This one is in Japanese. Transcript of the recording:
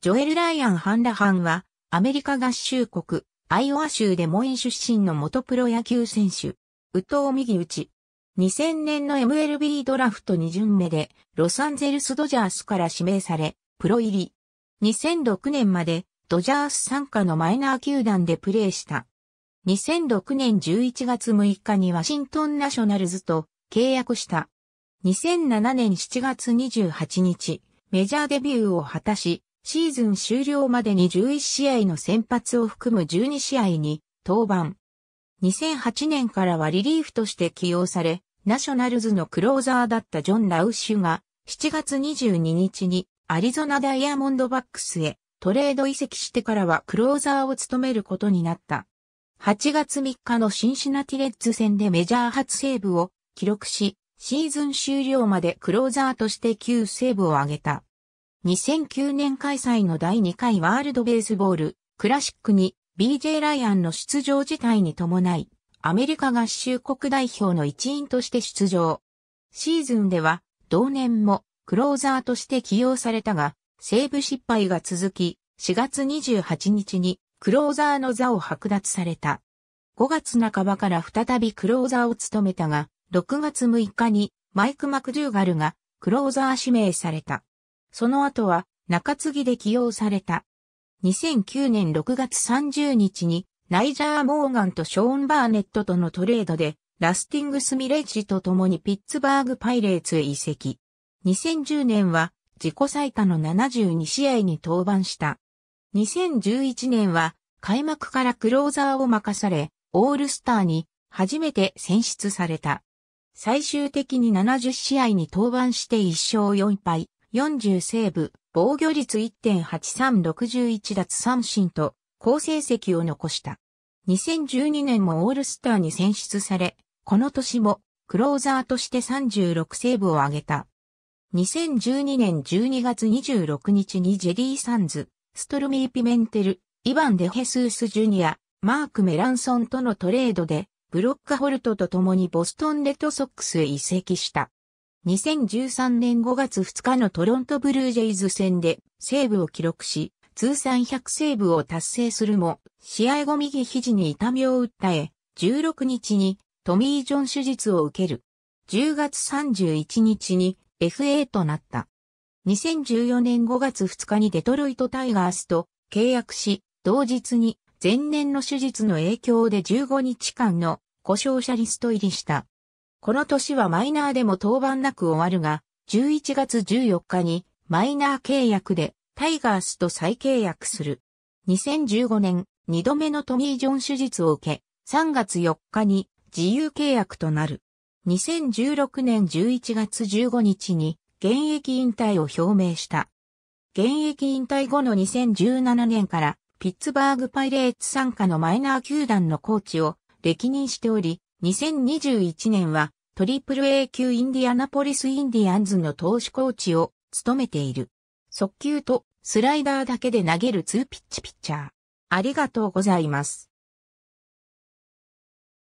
ジョエル・ライアン・ハンラハンは、アメリカ合衆国、アイオワ州デモイン出身の元プロ野球選手、ウウ・ミ右打ち。2000年の MLB ドラフト2巡目で、ロサンゼルス・ドジャースから指名され、プロ入り。2006年まで、ドジャース参加のマイナー球団でプレーした。2006年11月6日にワシントン・ナショナルズと契約した。2007年7月28日、メジャーデビューを果たし、シーズン終了までに11試合の先発を含む12試合に登板。2008年からはリリーフとして起用され、ナショナルズのクローザーだったジョン・ラウシュが7月22日にアリゾナダイヤモンドバックスへトレード移籍してからはクローザーを務めることになった。8月3日のシンシナティレッズ戦でメジャー初セーブを記録し、シーズン終了までクローザーとして9セーブを挙げた。2009年開催の第2回ワールドベースボールクラシックに BJ ライアンの出場自体に伴い、アメリカ合衆国代表の一員として出場。シーズンでは、同年もクローザーとして起用されたが、セーブ失敗が続き、4月28日にクローザーの座を剥奪された。5月半ばから再びクローザーを務めたが、6月6日にマイク・マクドゥーガルがクローザー指名された。その後は中継ぎで起用された。2009年6月30日にナイジャー・モーガンとショーン・バーネットとのトレードでラスティングス・ミレッジと共にピッツバーグ・パイレーツへ移籍。2010年は自己最多の72試合に登板した。2011年は開幕からクローザーを任され、オールスターに初めて選出された。最終的に70試合に登板して1勝4敗、40セーブ、防御率1.8361奪三振と、好成績を残した。2012年もオールスターに選出され、この年もクローザーとして36セーブを挙げた。2012年12月26日にジェリー・サンズ、ストルミー・ピメンテル、イバン・デ・ヘスース・ジュニア、マーク・メランソンとのトレードで、ブロックホルトと共にボストン・レッドソックスへ移籍した。2013年5月2日のトロントブルージェイズ戦でセーブを記録し、通算100セーブを達成するも、試合後右肘に痛みを訴え、16日にトミー・ジョン手術を受ける。10月31日に FA となった。2014年5月2日にデトロイトタイガースと契約し、同日に前年の手術の影響で15日間の故障者リスト入りした。この年はマイナーでも登板なく終わるが、11月14日にマイナー契約でタイガースと再契約する。2015年、2度目のトミー・ジョン手術を受け、3月4日に自由契約となる。2016年11月15日に現役引退を表明した。現役引退後の2017年からピッツバーグパイレーツ参加のマイナー球団のコーチを歴任しており、2021年は、トリプル A 級インディアナポリスインディアンズの投手コーチを務めている。速球とスライダーだけで投げるツーピッチピッチャー。ありがとうございます。